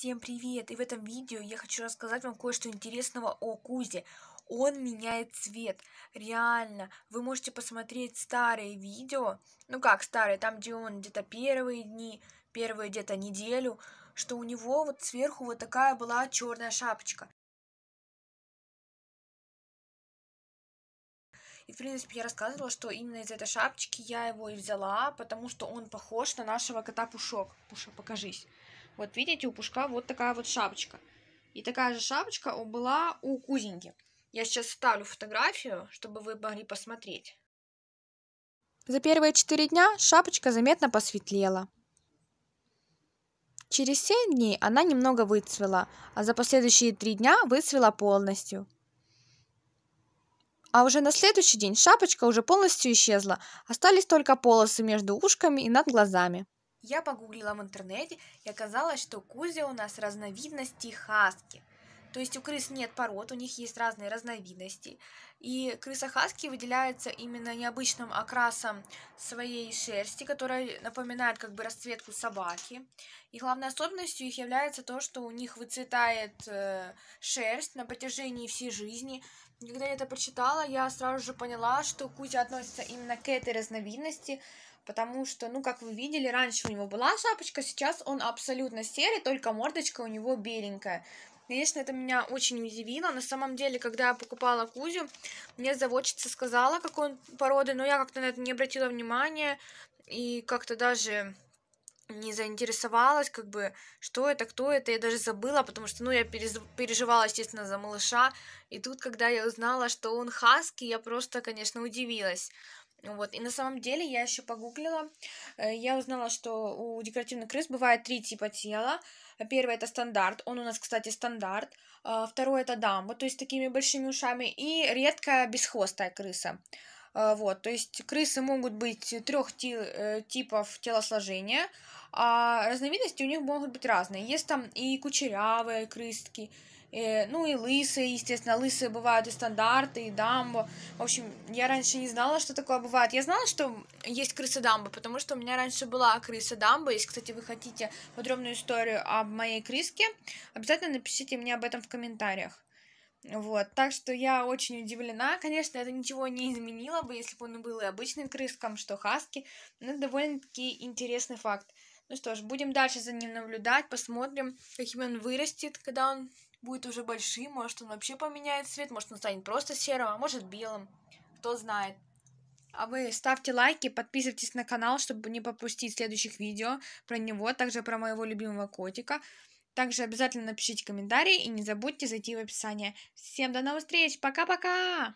Всем привет! И в этом видео я хочу рассказать вам кое-что интересного о Кузе. Он меняет цвет. Реально. Вы можете посмотреть старые видео. Ну как старые, там где он где-то первые дни, первые где-то неделю. Что у него вот сверху вот такая была черная шапочка. И, в принципе, я рассказывала, что именно из этой шапочки я его и взяла, потому что он похож на нашего кота Пушок. Пуша, покажись. Вот видите, у Пушка вот такая вот шапочка. И такая же шапочка была у Кузеньки. Я сейчас вставлю фотографию, чтобы вы могли посмотреть. За первые четыре дня шапочка заметно посветлела. Через семь дней она немного выцвела, а за последующие три дня выцвела полностью. А уже на следующий день шапочка уже полностью исчезла, остались только полосы между ушками и над глазами. Я погуглила в интернете и оказалось, что Кузя у нас разновидности хаски. То есть у крыс нет пород, у них есть разные разновидности. И крыса хаски выделяется именно необычным окрасом своей шерсти, которая напоминает как бы расцветку собаки. И главной особенностью их является то, что у них выцветает э, шерсть на протяжении всей жизни. И когда я это прочитала, я сразу же поняла, что Кузя относится именно к этой разновидности, потому что, ну, как вы видели, раньше у него была шапочка, сейчас он абсолютно серый, только мордочка у него беленькая. Конечно, это меня очень удивило. На самом деле, когда я покупала Кузю, мне заводчица сказала, какой он породы, но я как-то на это не обратила внимания и как-то даже не заинтересовалась, как бы, что это, кто это, я даже забыла, потому что, ну, я перез... переживала, естественно, за малыша, и тут, когда я узнала, что он хаски, я просто, конечно, удивилась. Вот. И на самом деле я еще погуглила, э, я узнала, что у декоративных крыс бывает три типа тела. Первое это стандарт, он у нас, кстати, стандарт. А, Второе это дамба, то есть с такими большими ушами. И редкая бесхвостая крыса. А, вот, то есть крысы могут быть трех э, типов телосложения, а разновидности у них могут быть разные. Есть там и кучерявые крыски, и, э, ну и лысые, естественно, лысые бывают и стандарты, и дамбо. В общем, я раньше не знала, что такое бывает. Я знала, что есть крыса дамбо, потому что у меня раньше была крыса дамбо. Если, кстати, вы хотите подробную историю об моей крыске, обязательно напишите мне об этом в комментариях. Вот, так что я очень удивлена. Конечно, это ничего не изменило бы, если бы он был и обычным крыском, что хаски, но это довольно-таки интересный факт. Ну что ж, будем дальше за ним наблюдать, посмотрим, каким он вырастет, когда он будет уже большим, может он вообще поменяет цвет, может он станет просто серым, а может белым, кто знает. А вы ставьте лайки, подписывайтесь на канал, чтобы не пропустить следующих видео про него, также про моего любимого котика. Также обязательно напишите комментарии и не забудьте зайти в описание. Всем до новых встреч. Пока-пока!